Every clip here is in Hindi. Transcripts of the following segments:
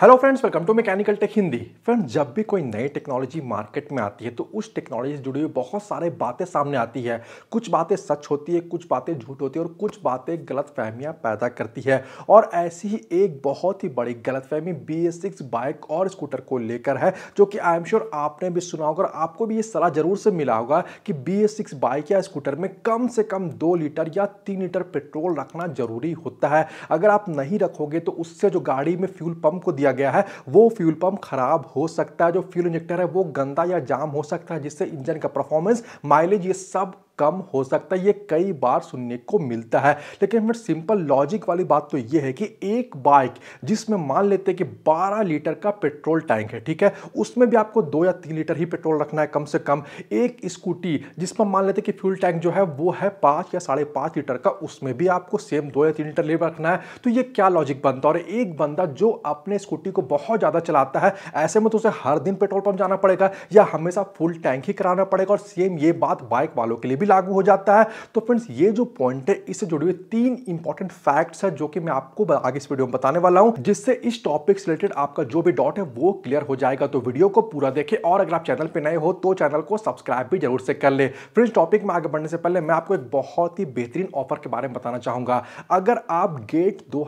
Hello friends welcome to mechanical tech Hindi friends जब भी कोई नई टेक्नोलॉजी मार्केट में आती है तो उस टेक्नोलॉजी से जुड़ी हुई बहुत सारे बातें सामने आती है कुछ बातें सच होती है कुछ बातें झूठ होती है और कुछ बातें गलत फहमियाँ पैदा करती है और ऐसी ही एक बहुत ही बड़ी गलत फहमी बी एस सिक्स बाइक और स्कूटर को लेकर है जो कि आई एम श्योर आपने भी सुना होगा और आपको भी ये सलाह जरूर से मिला होगा कि बी एस सिक्स बाइक या स्कूटर में कम से कम दो लीटर या तीन लीटर पेट्रोल रखना जरूरी होता है अगर आप नहीं रखोगे तो उससे जो गाड़ी में फ्यूल पंप को दिया गया है वो फ्यूल पंप खराब हो सकता है जो फ्यूल इंजेक्टर है वो गंदा या जाम हो सकता है जिससे इंजन का परफॉर्मेंस माइलेज ये सब कम हो सकता है ये कई बार सुनने को मिलता है लेकिन फिर सिंपल लॉजिक वाली बात तो ये है कि एक बाइक जिसमें मान लेते हैं कि 12 लीटर का पेट्रोल टैंक है ठीक है उसमें भी आपको दो या तीन लीटर ही पेट्रोल रखना है कम से कम एक स्कूटी जिसमें मान लेते कि फ्यूल टैंक जो है वो है पाँच या साढ़े लीटर का उसमें भी आपको सेम दो या तीन लीटर ले रखना है तो ये क्या लॉजिक बनता है और एक बंदा जो अपने स्कूटी को बहुत ज़्यादा चलाता है ऐसे में तो उसे हर दिन पेट्रोल पंप जाना पड़ेगा या हमेशा फुल टैंक ही कराना पड़ेगा और सेम ये बात बाइक वालों के लिए भी लागू हो जाता है तो फ्रेंड्स ये जो पॉइंट है इससे जुड़े हुए तीन इंपॉर्टेंट फैक्ट्स है जो कि मैं आपको आगे इस वीडियो में बताने वाला हूं जिससे इस टॉपिक से रिलेटेड आपका जो भी डॉट है वो क्लियर हो जाएगा तो वीडियो को पूरा देखे और अगर आप चैनल पर नए हो तो चैनल को सब्सक्राइब भी जरूर से कर ले फ्रेंड्स टॉपिक में आगे बढ़ने से पहले मैं आपको एक बहुत ही बेहतरीन ऑफर के बारे में बताना चाहूंगा अगर आप गेट दो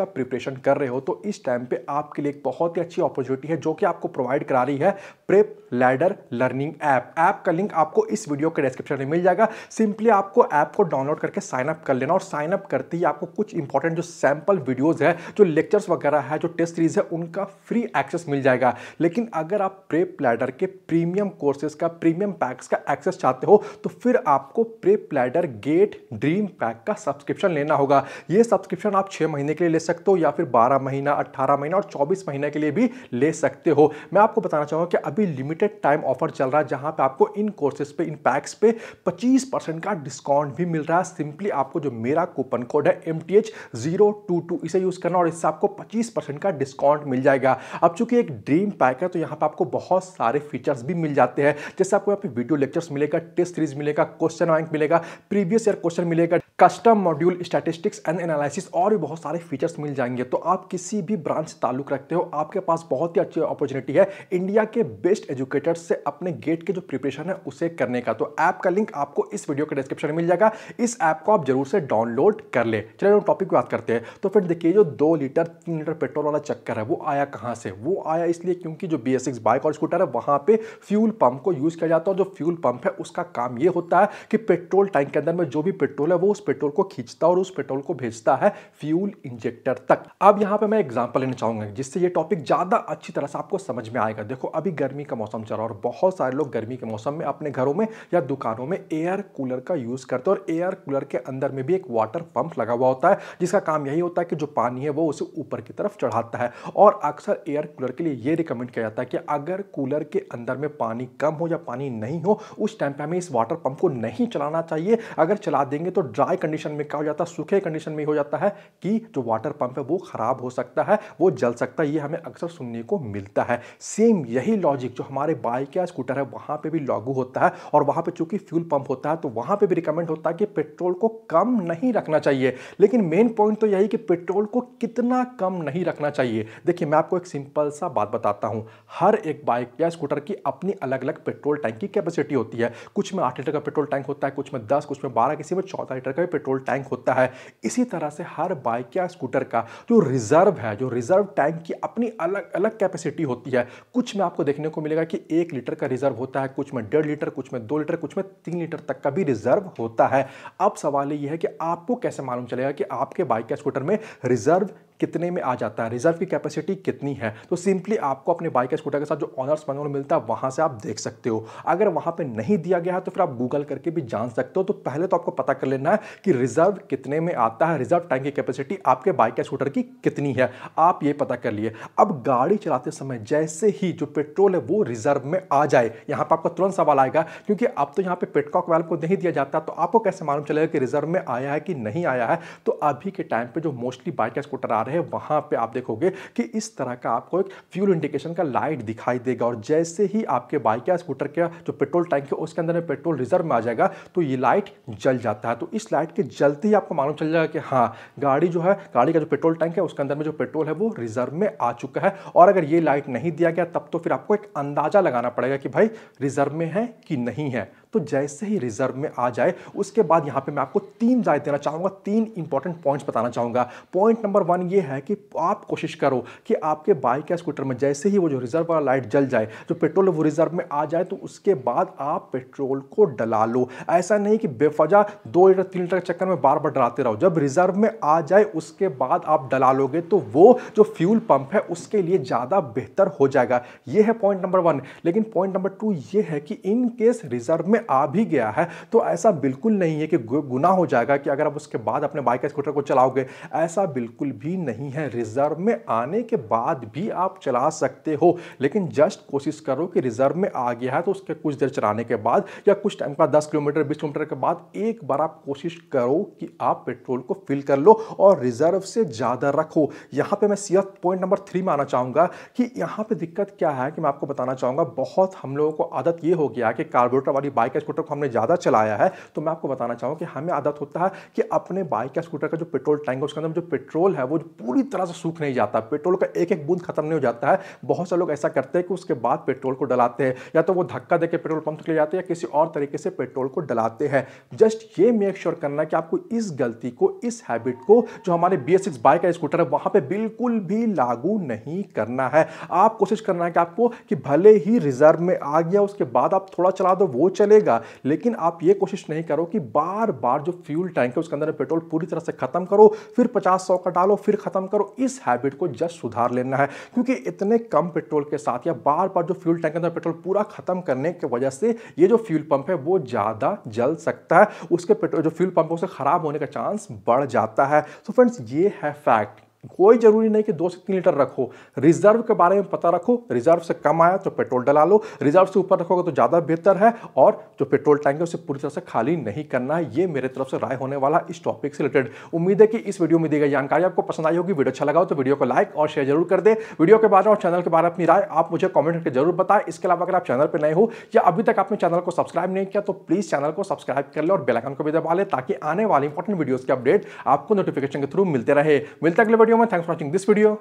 का प्रिपरेशन कर रहे हो तो इस टाइम पे आपके लिए एक बहुत ही अच्छी अपॉर्चुनिटी है जो कि आपको प्रोवाइड करा रही है prep ladder learning app app का लिंक आपको इस वीडियो के डिस्क्रिप्शन में मिल जाएगा सिंपली आपको ऐप को डाउनलोड करके साइनअप कर लेना और साइनअप करते ही आपको कुछ इंपॉर्टेंट जो सैम्पल वीडियोज़ है जो लेक्चर्स वगैरह है जो टेस्ट सीरीज़ है उनका फ्री एक्सेस मिल जाएगा लेकिन अगर आप प्रे प्लेडर के प्रीमियम कोर्सेज का प्रीमियम पैक्स का एक्सेस चाहते हो तो फिर आपको prep ladder get dream pack का सब्सक्रिप्शन लेना होगा ये सब्सक्रिप्शन आप छः महीने के लिए ले सकते हो या फिर बारह महीना अट्ठारह महीना और चौबीस महीने के लिए भी ले सकते हो मैं आपको बताना चाहूँगा कि अभी लिमिटेड टाइम ऑफर चल रहा है जहाँ पर आपको इन कोर्सेज पे इन पैक्स पे पच्चीस परसेंट का डिस्काउंट भी मिल रहा है सिंपली आपको जो मेरा कूपन कोड है M T H zero two two इसे यूज़ करना और इससे आपको पच्चीस परसेंट का डिस्काउंट मिल जाएगा अब चूंकि एक ड्रीम पैक है तो यहाँ पर आपको बहुत सारे फीचर्स भी मिल जाते हैं जैसे आपको यहाँ पे वीडियो लेक्चर्स मिलेगा टेस्ट सीरीज मिलेगा क्वेश्चन बैंक मिलेगा प्रीवियस ईयर क्वेश्चन मिलेगा custom module statistics and analysis और भी बहुत सारे फीचर्स मिल जाएंगे तो आप किसी भी ब्रांच से ताल्लुक रखते हो आपके पास बहुत ही अच्छी अपॉर्चुनिटी है इंडिया के बेस्ट एजुकेटर्स से अपने गेट के जो प्रिपरेशन है उसे करने का तो ऐप का लिंक आपको इस वीडियो के डिस्क्रिप्शन में मिल जाएगा इस ऐप को आप जरूर से डाउनलोड कर ले चलिए हम टॉपिक की बात करते हैं तो फिर देखिए जो दो लीटर तीन लीटर पेट्रोल वाला चक्कर है वो आया कहाँ से वो आया इसलिए क्योंकि जो बी बाइक और स्कूटर है वहाँ पर फ्यूल पंप को यूज़ किया जाता है और जो फ्यूल पंप है उसका काम ये होता है कि पेट्रोल टैंक के अंदर में जो भी पेट्रोल है वो उस पेट्रोल को खींचता और उस पेट्रोल को भेजता है फ्यूल इंजेक्टर तक अब यहाँ पे मैं एग्जाम्पल लेना चाहूंगा जिससे ये टॉपिक ज़्यादा अच्छी तरह से आपको समझ में आएगा देखो अभी गर्मी का मौसम चल रहा है और बहुत सारे लोग गर्मी के मौसम में अपने घरों में या दुकानों में एयर कूलर का यूज़ करते हैं और एयर कूलर के अंदर में भी एक वाटर पंप लगा हुआ होता है जिसका काम यही होता है कि जो पानी है वो उसे ऊपर की तरफ चढ़ाता है और अक्सर एयर कूलर के लिए ये रिकमेंड किया जाता है कि अगर कूलर के अंदर में पानी कम हो या पानी नहीं हो उस टाइम पे हमें इस वाटर पंप को नहीं चलाना चाहिए अगर चला देंगे तो ड्राई ड्राई कंडीशन में क्या हो जाता है सूखे कंडीशन में हो जाता है कि जो वाटर पंप है वो ख़राब हो सकता है वो जल सकता है ये हमें अक्सर सुनने को मिलता है सेम यही लॉजिक जो हमारे बाइक या स्कूटर है वहाँ पर भी लागू होता है और वहाँ पर चूंकि फ्यूल पंप होता है तो वहाँ पर भी रिकमेंड होता है कि पेट्रोल को कम नहीं रखना चाहिए लेकिन मेन पॉइंट तो यही कि पेट्रोल को कितना कम नहीं रखना चाहिए देखिए मैं आपको एक सिंपल सा बात बताता हूँ हर एक बाइक या स्कूटर की अपनी अलग अलग पेट्रोल टैंक की कैपेसिटी होती है कुछ में आठ लीटर का पेट्रोल टैंक होता है कुछ में दस कुछ में बारह किसी में चौदह लीटर का में पेट्रोल टैंक होता है इसी तरह से हर बाइक या स्कूटर का जो रिजर्व है जो रिजर्व टैंक की अपनी अलग अलग कैपेसिटी होती है कुछ में आपको देखने को मिलेगा कि एक लीटर का रिजर्व होता है कुछ में डेढ़ लीटर कुछ में दो लीटर कुछ में तीन लीटर तक का भी रिजर्व होता है अब सवाल यह है कि आपको कैसे मालूम चलेगा कि आपके बाइक या स्कूटर में रिजर्व कितने में आ जाता है रिजर्व की कैपेसिटी कितनी है तो सिंपली आपको अपने बाइक या स्कूटर के साथ जो ऑनर्स मैनुअल मिलता है वहाँ से आप देख सकते हो अगर वहाँ पर नहीं दिया गया है तो फिर आप गूगल करके भी जान सकते हो तो पहले तो आपको पता कर लेना है कि रिजर्व कितने में आता है रिजर्व टैंक की कैपेसिटी आपके बाइक या स्कूटर की कितनी है आप ये पता कर लिए अब गाड़ी चलाते समय जैसे ही जो पेट्रोल है वो रिजर्व में आ जाए यहाँ पर आपका तुरंत सवाल आएगा क्योंकि अब तो यहाँ पे पेटकॉक वाल्व को नहीं दिया जाता तो आपको कैसे मालूम चलेगा कि रिजर्व में आया है कि नहीं आया है तो अभी के टाइम पे जो मोस्टली बाइक या स्कूटर आ रहे हैं वहां पे आप देखोगे कि इस तरह का आपको एक फ्यूल इंडिकेशन का लाइट दिखाई देगा और जैसे ही आपके बाइक या स्कूटर का जो पेट्रोल टैंक है उसके अंदर में पेट्रोल रिजर्व में आ जाएगा तो ये लाइट जल जाता है तो इस लाइट के जलते ही आपको मालूम चल जाएगा कि हाँ गाड़ी जो है गाड़ी का जो पेट्रोल टैंक है उसके अंदर में जो पेट्रोल है वो रिजर्व में आ चुका है और अगर ये लाइट नहीं दिया गया तब तो फिर आपको एक अंदाज़ा लगाना पड़ेगा कि भाई रिजर्व में है कि नहीं है तो जैसे ही रिजर्व में आ जाए उसके बाद यहाँ पे मैं आपको तीन राय देना चाहूँगा तीन इंपॉर्टेंट पॉइंट्स बताना चाहूँगा पॉइंट नंबर वन ये है कि आप कोशिश करो कि आपके बाइक या स्कूटर में जैसे ही वो जो रिजर्व वाला लाइट जल जाए जो पेट्रोल वो रिजर्व में आ जाए तो उसके बाद आप पेट्रोल को डला लो ऐसा नहीं कि बेफजा दो लीटर तीन लीटर के चक्कर में बार बार डलाते रहो जब रिजर्व में आ जाए उसके बाद आप डला लोगे तो वो जो फ्यूल पंप है उसके लिए ज़्यादा बेहतर हो जाएगा ये है पॉइंट नंबर वन लेकिन पॉइंट नंबर टू ये है कि इन केस रिजर्व में में आ भी गया है तो ऐसा बिल्कुल नहीं है कि गुना हो जाएगा कि अगर आप उसके बाद अपने बाइक या स्कूटर को चलाओगे ऐसा बिल्कुल भी नहीं है रिजर्व में आने के बाद भी आप चला सकते हो लेकिन जस्ट कोशिश करो कि रिजर्व में आ गया है तो उसके कुछ देर चलाने के बाद या कुछ टाइम का दस किलोमीटर बीस किलोमीटर के बाद एक बार आप कोशिश करो कि आप पेट्रोल को फिल कर लो और रिजर्व से ज़्यादा रखो यहां पे मैं सिर्फ पॉइंट नंबर थ्री में आना चाहूंगा कि यहां पे दिक्कत क्या है कि मैं आपको बताना चाहूंगा बहुत हम लोगों को आदत यह हो गया कि कार्बोरेटर वाली बाइक बाइक या स्कूटर को हमने ज़्यादा चलाया है तो मैं आपको बताना चाहूँ कि हमें आदत होता है कि अपने बाइक या स्कूटर का जो पेट्रोल टैंक है उसके अंदर जो पेट्रोल है वो पूरी तरह से सूख नहीं जाता पेट्रोल का एक एक बूंद खत्म नहीं हो जाता है बहुत से लोग ऐसा करते हैं कि उसके बाद पेट्रोल को डलाते हैं या तो वो धक्का देकर पेट्रोल पंप तक ले जाते हैं या किसी और तरीके से पेट्रोल को डलाते हैं जस्ट ये मेक श्योर करना कि आपको इस गलती को इस हैबिट को जो हमारे बी बाइक या स्कूटर है वहाँ पर बिल्कुल भी लागू नहीं करना है आप कोशिश करना है कि आपको कि भले ही रिजर्व में आ गया उसके बाद आप थोड़ा चला दो वो चले देगा लेकिन आप ये कोशिश नहीं करो कि बार बार जो फ्यूल टैंक है उसके अंदर पेट्रोल पूरी तरह से खत्म करो फिर पचास सौ का डालो फिर खत्म करो इस हैबिट को जस्ट सुधार लेना है क्योंकि इतने कम पेट्रोल के साथ या बार बार जो फ्यूल टैंक के अंदर पेट्रोल पूरा खत्म करने की वजह से ये जो फ्यूल पंप है वो ज़्यादा जल सकता है उसके पेट्रोल जो फ्यूल पंप है उसे ख़राब होने का चांस बढ़ जाता है तो फ्रेंड्स ये है फैक्ट कोई जरूरी नहीं कि दो से तीन लीटर रखो रिजर्व के बारे में पता रखो रिजर्व से कम आया तो पेट्रोल डला लो रिजर्व से ऊपर रखोगे तो ज़्यादा बेहतर है और जो पेट्रोल टैंक है उसे पूरी तरह से खाली नहीं करना है ये मेरे तरफ से राय होने वाला इस टॉपिक से रिलेटेड उम्मीद है कि इस वीडियो में दी गई जानकारी आपको पसंद आई होगी वीडियो अच्छा लगाओ तो वीडियो को लाइक और शेयर जरूर कर दे वीडियो के बारे में और चैनल के बारे में अपनी राय आप मुझे कॉमेंट करके जरूर बताएं इसके अलावा अगर आप चैनल पर नए हो या अभी तक आपने चैनल को सब्सक्राइब नहीं किया तो प्लीज़ चैनल को सब्सक्राइब कर ले और बेलाइकन को भी दबा ले ताकि आने वाले इंपॉर्टेंट वीडियोज़ के अपडेट आपको नोटिफिकेशन के थ्रू मिलते रहे मिलते अगले video everyone. Thanks for watching this video.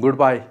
Goodbye.